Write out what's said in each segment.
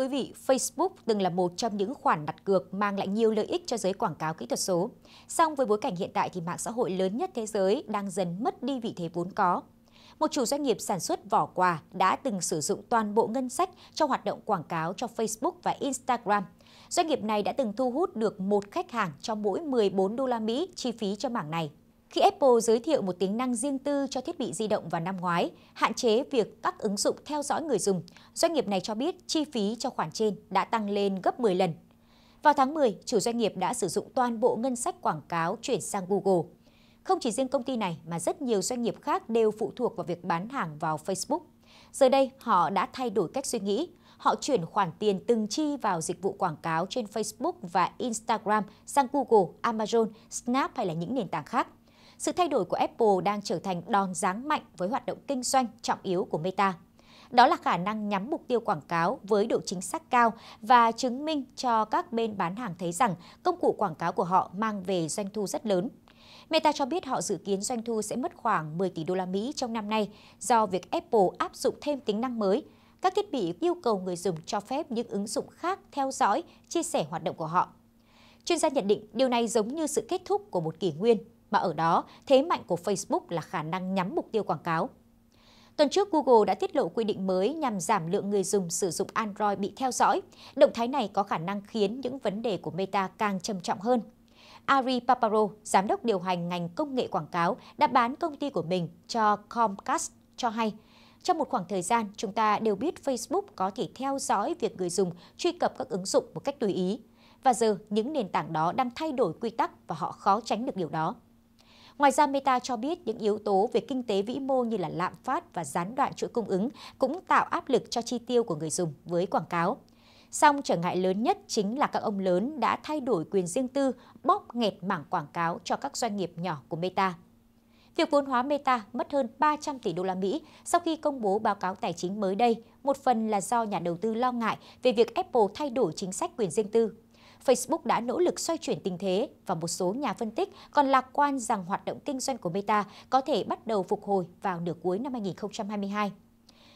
quý vị, Facebook từng là một trong những khoản đặt cược mang lại nhiều lợi ích cho giới quảng cáo kỹ thuật số. Song với bối cảnh hiện tại thì mạng xã hội lớn nhất thế giới đang dần mất đi vị thế vốn có. Một chủ doanh nghiệp sản xuất vỏ quà đã từng sử dụng toàn bộ ngân sách cho hoạt động quảng cáo cho Facebook và Instagram. Doanh nghiệp này đã từng thu hút được một khách hàng cho mỗi 14 đô la Mỹ chi phí cho mảng này khi Apple giới thiệu một tính năng riêng tư cho thiết bị di động vào năm ngoái, hạn chế việc các ứng dụng theo dõi người dùng, doanh nghiệp này cho biết chi phí cho khoản trên đã tăng lên gấp 10 lần. Vào tháng 10, chủ doanh nghiệp đã sử dụng toàn bộ ngân sách quảng cáo chuyển sang Google. Không chỉ riêng công ty này mà rất nhiều doanh nghiệp khác đều phụ thuộc vào việc bán hàng vào Facebook. Giờ đây, họ đã thay đổi cách suy nghĩ. Họ chuyển khoản tiền từng chi vào dịch vụ quảng cáo trên Facebook và Instagram sang Google, Amazon, Snap hay là những nền tảng khác sự thay đổi của Apple đang trở thành đòn giáng mạnh với hoạt động kinh doanh trọng yếu của Meta. Đó là khả năng nhắm mục tiêu quảng cáo với độ chính xác cao và chứng minh cho các bên bán hàng thấy rằng công cụ quảng cáo của họ mang về doanh thu rất lớn. Meta cho biết họ dự kiến doanh thu sẽ mất khoảng 10 tỷ đô la Mỹ trong năm nay do việc Apple áp dụng thêm tính năng mới. Các thiết bị yêu cầu người dùng cho phép những ứng dụng khác theo dõi, chia sẻ hoạt động của họ. Chuyên gia nhận định điều này giống như sự kết thúc của một kỷ nguyên mà ở đó thế mạnh của Facebook là khả năng nhắm mục tiêu quảng cáo. Tuần trước, Google đã tiết lộ quy định mới nhằm giảm lượng người dùng sử dụng Android bị theo dõi. Động thái này có khả năng khiến những vấn đề của Meta càng trầm trọng hơn. Ari Paparo, giám đốc điều hành ngành công nghệ quảng cáo, đã bán công ty của mình cho Comcast cho hay. Trong một khoảng thời gian, chúng ta đều biết Facebook có thể theo dõi việc người dùng truy cập các ứng dụng một cách tùy ý. Và giờ, những nền tảng đó đang thay đổi quy tắc và họ khó tránh được điều đó. Ngoài ra, Meta cho biết những yếu tố về kinh tế vĩ mô như là lạm phát và gián đoạn chuỗi cung ứng cũng tạo áp lực cho chi tiêu của người dùng với quảng cáo. Song trở ngại lớn nhất chính là các ông lớn đã thay đổi quyền riêng tư, bóp nghẹt mảng quảng cáo cho các doanh nghiệp nhỏ của Meta. Việc vốn hóa Meta mất hơn 300 tỷ đô la Mỹ sau khi công bố báo cáo tài chính mới đây, một phần là do nhà đầu tư lo ngại về việc Apple thay đổi chính sách quyền riêng tư Facebook đã nỗ lực xoay chuyển tình thế và một số nhà phân tích còn lạc quan rằng hoạt động kinh doanh của Meta có thể bắt đầu phục hồi vào nửa cuối năm 2022.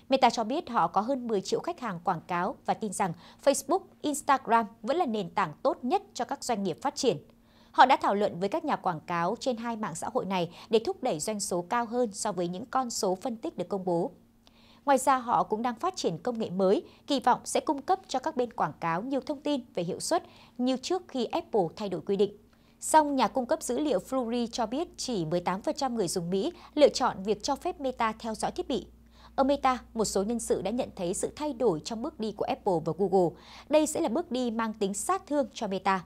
Meta cho biết họ có hơn 10 triệu khách hàng quảng cáo và tin rằng Facebook, Instagram vẫn là nền tảng tốt nhất cho các doanh nghiệp phát triển. Họ đã thảo luận với các nhà quảng cáo trên hai mạng xã hội này để thúc đẩy doanh số cao hơn so với những con số phân tích được công bố. Ngoài ra, họ cũng đang phát triển công nghệ mới, kỳ vọng sẽ cung cấp cho các bên quảng cáo nhiều thông tin về hiệu suất như trước khi Apple thay đổi quy định. Song, nhà cung cấp dữ liệu Flurry cho biết chỉ 18% người dùng Mỹ lựa chọn việc cho phép Meta theo dõi thiết bị. Ở Meta, một số nhân sự đã nhận thấy sự thay đổi trong bước đi của Apple và Google. Đây sẽ là bước đi mang tính sát thương cho Meta.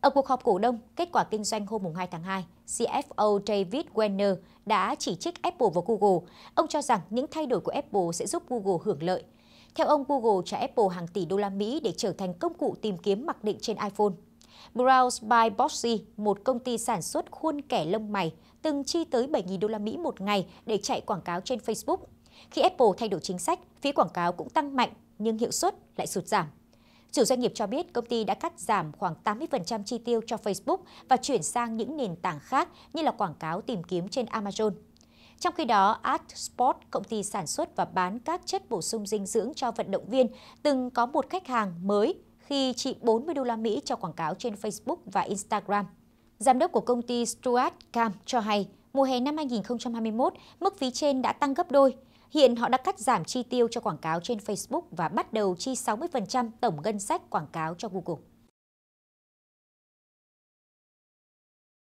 Ở cuộc họp cổ đông, kết quả kinh doanh hôm 2 tháng 2, CFO David Werner đã chỉ trích Apple và Google. Ông cho rằng những thay đổi của Apple sẽ giúp Google hưởng lợi. Theo ông, Google trả Apple hàng tỷ đô la Mỹ để trở thành công cụ tìm kiếm mặc định trên iPhone. Browse by Bossy, một công ty sản xuất khuôn kẻ lông mày, từng chi tới 7.000 đô la Mỹ một ngày để chạy quảng cáo trên Facebook. Khi Apple thay đổi chính sách, phí quảng cáo cũng tăng mạnh nhưng hiệu suất lại sụt giảm. Chủ doanh nghiệp cho biết công ty đã cắt giảm khoảng 80% chi tiêu cho Facebook và chuyển sang những nền tảng khác như là quảng cáo tìm kiếm trên Amazon. Trong khi đó, AdSport, công ty sản xuất và bán các chất bổ sung dinh dưỡng cho vận động viên, từng có một khách hàng mới khi trị 40 đô la Mỹ cho quảng cáo trên Facebook và Instagram. Giám đốc của công ty Stuart Cam cho hay, mùa hè năm 2021, mức phí trên đã tăng gấp đôi. Hiện họ đã cắt giảm chi tiêu cho quảng cáo trên Facebook và bắt đầu chi 60% tổng ngân sách quảng cáo cho Google.